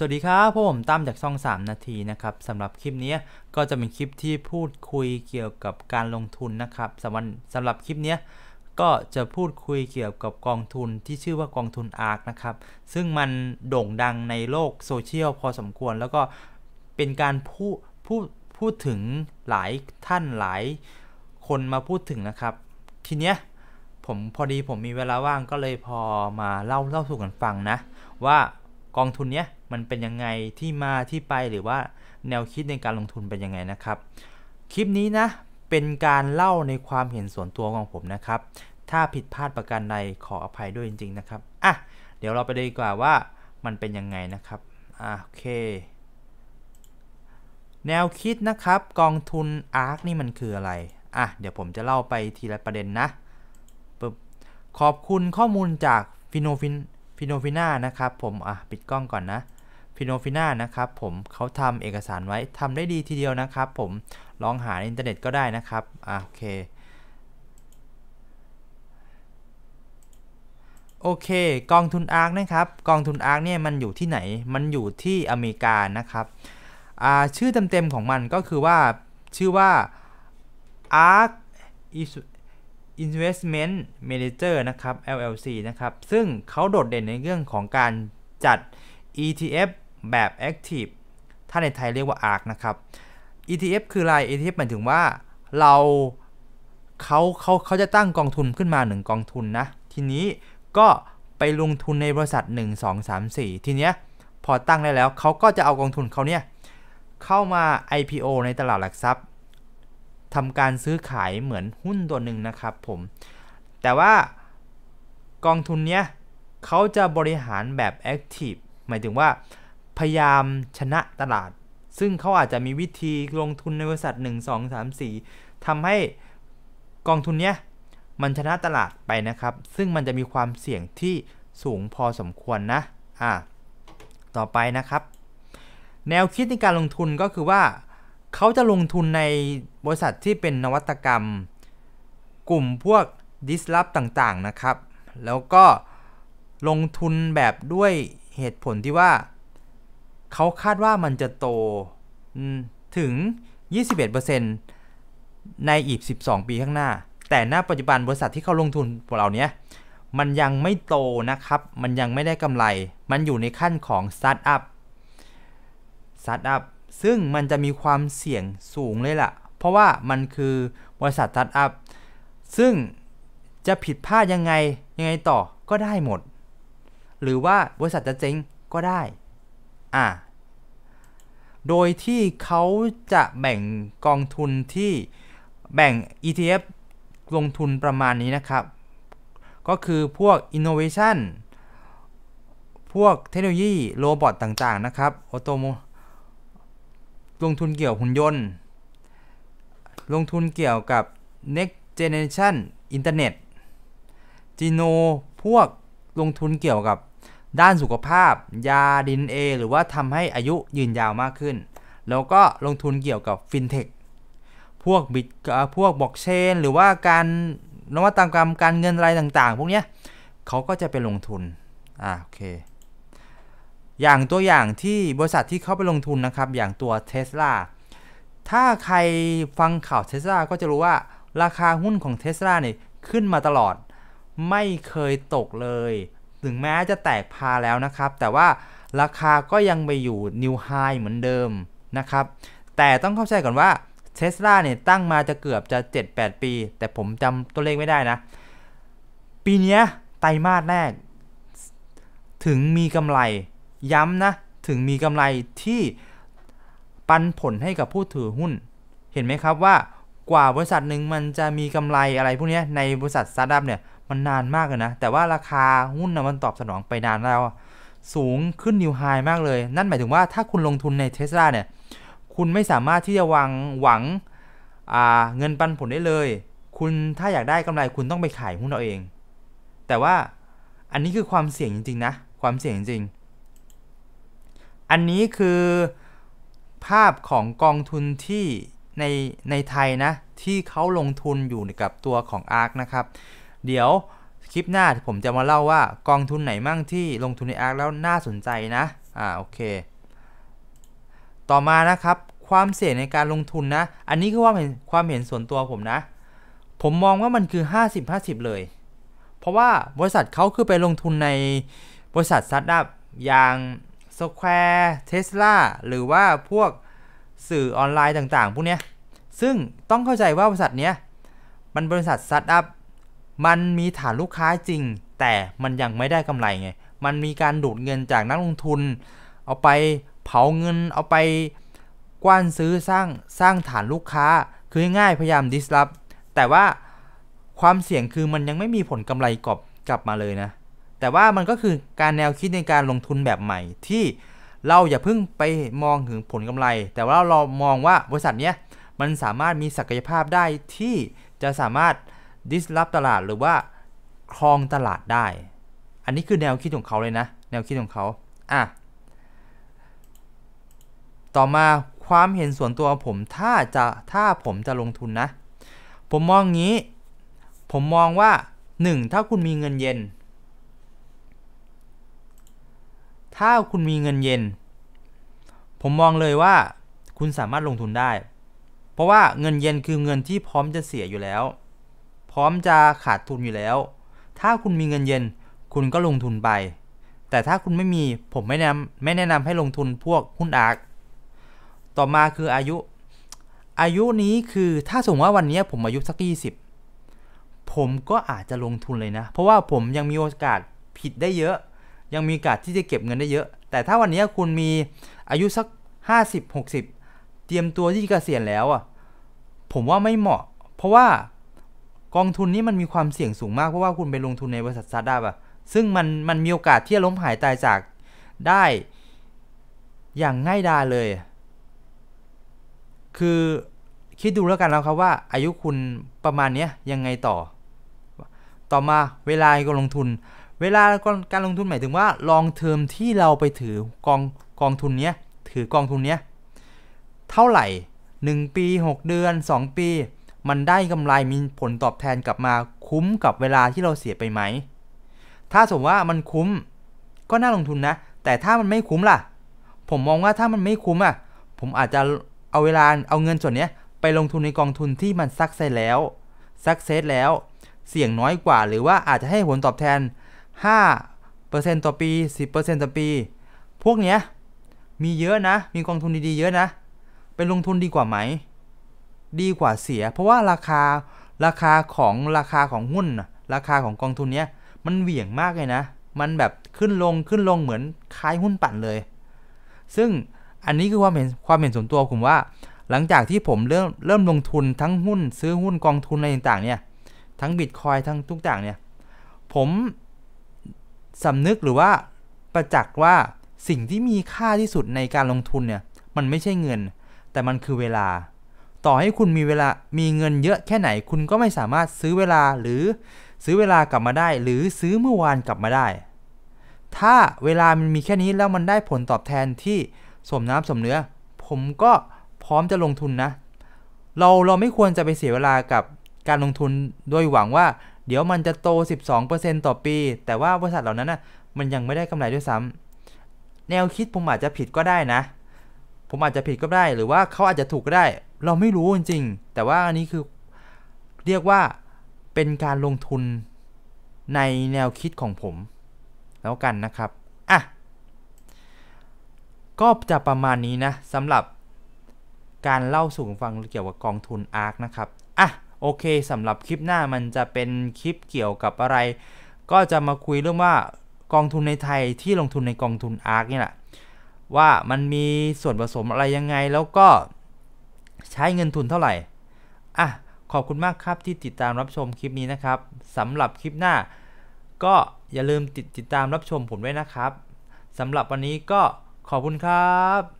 สวัสดีครับพวกผมตั้มจากช่อง 3 นาทีนะครับ สำหรับคลิปนี้ก็จะเป็นคลิปที่พูดคุยเกี่ยวกับการลงทุนนะครับสำหรับสำหรับคลิปนี้ก็จะพูดคุยเกี่ยวกับกองทุนที่ชื่อว่ากองทุนอาร์คนะครับ ซึ่งมันโด่งดังในโลกโซเชียลพอสมควร แล้วก็เป็นการพูดพูดพูดถึงหลายท่านหลาย คนมาพูดถึงนะครับทีเนี้ยผมพอดีผมมีเวลาว่างก็เลยพอมาเล่าเล่าสู่กันฟังนะว่ากองทุนเนี้ยมันเป็นยังไงที่มาที่ไปหรือว่าแนวคิดในการลงทุนเป็นยังไงนะครับ คลิปนี้นะ เป็นการเล่าในความเห็นส่วนตัวของผมนะครับ ถ้าผิดพลาดประการใดขออภัยด้วยจริง ๆนะครับอ่ะเดี๋ยวเราไปดูีกว่าว่ามันเป็นยังไงนะครับอ่ะโอเค แนวคิดนะครับกองทุนอาร์คนี่มันคืออะไรอ่ะเดี๋ยวผมจะเล่าไปทีละประเด็นนะปึ๊บขอบคุณข้อมูลจากฟิโนฟินฟิโนฟิน่านะครับผมอ่ะปิดกล้องก่อนนะฟิโนฟิน่านะครับผมเขาทำเอกสารไว้ทำได้ดีทีเดียวนะครับผมลองหาในอินเทอร์เน็ตก็ได้นะครับอ่ะโอเค โอเคกองทุนอาร์กนะครับ กองทุนอาร์กเนี่ยมันอยู่ที่ไหนมันอยู่ที่อเมริกานะครับชื่อเต็มๆของมันก็คือว่าชื่อว่า ARK Investment Manager นะครับ LLC นะครับ ซึ่งเขาโดดเด่นในเรื่องของการจัด ETF แบบ Active ถ้าในไทยเรียกว่า ARK นะครับ ETF คืออะไร ETF หมายถึงว่าเราเขาเขาเขาจะตั้งกองทุนขึ้นมา 1 กองทุนนะ ทีนี้ก็ไปลงทุนในบริษัท 1 2 3 4 ทีเนี้ยพอตั้งได้แล้วเขาก็จะเอากองทุนเขาเนี่ยเข้ามา IPO ในตลาดหลักทรัพย์ทำการซื้อขายเหมือนหุ้นตัวหนึ่งนะครับผม แต่ว่ากองทุนเนี้ยเขาจะบริหารแบบ Active หมายถึงว่าพยายามชนะตลาด ซึ่งเขาอาจจะมีวิธีลงทุนในบริษัท1 2 3 4 ทำให้กองทุนเนี้ยมันชนะตลาดไปนะครับ ซึ่งมันจะมีความเสี่ยงที่สูงพอสมควร นะ อ่า ต่อไปนะครับ แนวคิดในการลงทุนก็คือว่า เขาจะลงทุนในบริษัทที่เป็นนวัตกรรม กลุ่มพวกดิสลอฟต่าง ๆ นะครับ แล้วก็ลงทุนแบบด้วยเหตุผลที่ว่าเขาคาดว่ามันจะโตถึง 21%ในอีก12 ปีข้างหน้า แต่ณปัจจุบันบริษัทที่เขาลงทุนพวกเราเนี้ยมันยังไม่โตนะครับ มันยังไม่ได้กำไร มันอยู่ในขั้นของสตาร์ทอัพ สตาร์ทอัพซึ่งมันจะมีความเสี่ยงสูงเลยละ่ะ เพราะว่ามันคือบริษัทสตาร์ทอัพซึ่งจะผิดพลาดยังไงยังไงต่อก็ได้หมด หรือว่าบริษัทจะเจ๊งก็ได้อ่ะโดยที่เขาจะแบ่งกองทุนที่แบ่ง ETF ลงทุนประมาณนี้นะครับ ก็คือพวก Innovation พวกเทคโนโลยีโรบอทต่างๆ นะครับ ออโตโมลงทุนเกี่ยวหุ่นยนต์ ลงทุนเกี่ยวกับ next generation internet g e n o พวกลงทุนเกี่ยวกับด้านสุขภาพยาดินเอ หรือว่าทำให้อายุยืนยาวมากขึ้น แล้วก็ลงทุนเกี่ยวกับฟินเทคพวกบิตพวกบล็อกเชน หรือว่าการนวัตกรรมการเงินอะไรต่างๆ พวกเนี้ยเขาก็จะไปลงทุน อ่าโอเค อย่างตัวอย่างที่บริษัทที่เข้าไปลงทุนนะครับอย่างตัวเทส l a ถ้าใครฟังข่าวเทส l a ก็จะรู้ว่าราคาหุ้นของเทส l a เนี่ยขึ้นมาตลอด ไม่เคยตกเลยถึงแม้จะแตกพาแล้วนะครับ แต่ว่าราคาก็ยังไปอยู่นิวไฮเหมือนเดิมนะครับ แต่ต้องเข้าใจก่อนว่าเทสลาเนี่ยตั้งมาจะเกือบจะ 7-8 ปี แต่ผมจำตัวเลขไม่ได้นะ ปีนี้ไตรมาสแรกถึงมีกำไรย้ำนะ ถึงมีกำไรที่ปันผลให้กับผู้ถือหุ้น เห็นไหมครับว่ากว่าบริษัทหนึ่งมันจะมีกำไรอะไรพวกนี้ในบริษัทสตาร์ทอัพเนี่ยมันนานมากเลยนะ แต่ว่าราคาหุ้นนะมันตอบสนองไปนานแล้ว สูงขึ้นนิวไฮมากเลย นั่นหมายถึงว่าถ้าคุณลงทุนในเทสลาเนี่ย คุณไม่สามารถที่จะวางหวังเงินปันผลได้เลย คุณถ้าอยากได้กำไรคุณต้องไปขายหุ้นเราเอง แต่ว่าอันนี้คือความเสี่ยงจริง ๆ นะ ความเสี่ยงจริง อันนี้คือภาพของกองทุนที่ในในไทยนะ ที่เขาลงทุนอยู่กับตัวของอาร์คนะครับเดี๋ยว คลิปหน้าผมจะมาเล่าว่ากองทุนไหนมั่งที่ลงทุนในอาร์คแล้วน่าสนใจนะ อ่าโอเค ต่อมานะครับ ความเสี่ยงในการลงทุนนะ อันนี้คือความเห็นความเห็นส่วนตัวผมนะ ผมมองว่ามันคือ 50-50 เลย เพราะว่าบริษัทเขาคือไปลงทุนในบริษัทสตาร์ทอัพอย่างสแควร์เทสลาหรือว่าพวกสื่อออนไลน์ต่างๆ พวกนี้ ซึ่งต้องเข้าใจว่าบริษัทเนี้ยมันบริษัทสตาร์ทอัพมันมีฐานลูกค้าจริง แต่มันยังไม่ได้กำไรไง มันมีการดูดเงินจากนักลงทุน เอาไปเผาเงิน เอาไปกว้านซื้อสร้าง สร้างฐานลูกค้าคือง่ายพยายามดิสลอฟแต่ว่าความเสี่ยงคือมันยังไม่มีผลกำไรกลับกลับมาเลยนะ แต่ว่ามันก็คือการแนวคิดในการลงทุนแบบใหม่ ที่เราอย่าเพิ่งไปมองถึงผลกำไร แต่ว่าเรามองว่าบริษัทเนี้ยมันสามารถมีศักยภาพได้ที่จะสามารถดิสลอฟตลาดหรือว่าครองตลาดได้ อันนี้คือแนวคิดของเขาเลยนะแนวคิดของเขาอ่ะต่อมาความเห็นส่วนตัวผมถ้าจะถ้าผมจะลงทุนนะ ผมมองงี้ ผมมองว่า 1. ถ้าคุณมีเงินเย็น ถ้าคุณมีเงินเย็น ผมมองเลยว่าคุณสามารถลงทุนได้ เพราะว่าเงินเย็นคือเงินที่พร้อมจะเสียอยู่แล้วร้อมจะขาดทุนอยู่แล้ว ถ้าคุณมีเงินเย็น คุณก็ลงทุนไป แต่ถ้าคุณไม่มี ผมไม่แนะนำไม่แนะนำให้ลงทุนพวกหุ้นอาร์คต่อมาคืออายุ อายุนี้คือถ้าสมมติว่าวันนี้ผมอายุสักยี่สิบผมก็อาจจะลงทุนเลยนะ เพราะว่าผมยังมีโอกาสผิดได้เยอะ ยังมีโอกาสที่จะเก็บเงินได้เยอะ แต่ถ้าวันนี้คุณมีอายุสัก 50 60 เตรียมตัวที่จะเกษียณแล้วอ่ะ ผมว่าไม่เหมาะ เพราะว่ากองทุนนี้มันมีความเสี่ยงสูงมากเพราะว่าคุณไปลงทุนในบริษัทซาร์ทอะซึ่งมันมันมีโอกาสที่จะล้มหายตายจากได้อย่างง่ายดายเลย คือคิดดูแล้วกันแล้วครับว่าอายุคุณประมาณนี้ยยังไงต่อ ต่อมาเวลาการลงทุน เวลาการลงทุนหมายถึงว่าลองเทอมที่เราไปถือกองกองทุนเนี้ยถือกองทุนเนี้ยเท่าไหร่1ปี6 เดือน 2 ปีมันได้กำไรมีผลตอบแทนกลับมาคุ้มกับเวลาที่เราเสียไปไหม ถ้าสมมติว่ามันคุ้มก็น่าลงทุนนะ แต่ถ้ามันไม่คุ้มล่ะ ผมมองว่าถ้ามันไม่คุ้มอ่ะ ผมอาจจะเอาเวลาเอาเงินส่วนนี้ไปลงทุนในกองทุนที่มันซักเซแล้ว ซักเซสแล้ว เสี่ยงน้อยกว่าหรือว่าอาจจะให้ผลตอบแทน 5%ต่อปี 10%ต่อปี พวกเนี้ย มีเยอะนะ มีกองทุนดีๆ เยอะนะ ไปลงทุนดีกว่าไหมดีกว่าเสีย เพราะว่าราคา ราคาของราคาของหุ้น ราคาของกองทุนเนี้ยมันเหวี่ยงมากเลยนะ มันแบบขึ้นลงขึ้นลงเหมือนคล้ายหุ้นปั่นเลย ซึ่งอันนี้คือความเห็นความเห็นส่วนตัวผมว่า หลังจากที่ผมเริ่มเริ่มลงทุนทั้งหุ้น ซื้อหุ้นกองทุนอะไรต่าง ๆเนี่ย ทั้งบิตคอยทั้งทุกอย่างเนี่ย ผมสำนึกหรือว่าประจักษ์ว่าสิ่งที่มีค่าที่สุดในการลงทุนเนี่ย มันไม่ใช่เงิน แต่มันคือเวลาต่อให้คุณมีเวลา มีเงินเยอะแค่ไหน คุณก็ไม่สามารถซื้อเวลาหรือซื้อเวลากลับมาได้ หรือซื้อเมื่อวานกลับมาได้ ถ้าเวลามันมีแค่นี้แล้วมันได้ผลตอบแทนที่สมน้ำสมเนื้อ ผมก็พร้อมจะลงทุนนะ เราเราไม่ควรจะไปเสียเวลากับการลงทุนโดยหวังว่าเดี๋ยวมันจะโต 12%ต่อปี แต่ว่าบริษัทเหล่านั้นนะ่ะมันยังไม่ได้กำไรด้วยซ้ำแนวคิดผมอาจจะผิดก็ได้นะผมอาจจะผิดก็ได้หรือว่าเขาอาจจะถูกก็ได้เราไม่รู้จริงๆแต่ว่าอันนี้คือเรียกว่าเป็นการลงทุนในแนวคิดของผมแล้วกันนะครับอ่ะก็จะประมาณนี้นะสำหรับการเล่าสู่ฟังเกี่ยวกับกองทุนอาร์คนะครับอ่ะโอเคสำหรับคลิปหน้ามันจะเป็นคลิปเกี่ยวกับอะไร ก็จะมาคุยเรื่องว่ากองทุนในไทยที่ลงทุนในกองทุนอาร์คนี่แหละว่ามันมีส่วนผสมอะไรยังไงแล้วก็ใช้เงินทุนเท่าไหร่ อ่ะขอบคุณมากครับที่ติดตามรับชมคลิปนี้นะครับสำหรับคลิปหน้า ก็อย่าลืมติดติดตามรับชมผมด้วยนะครับสำหรับวันนี้ก็ขอบคุณครับ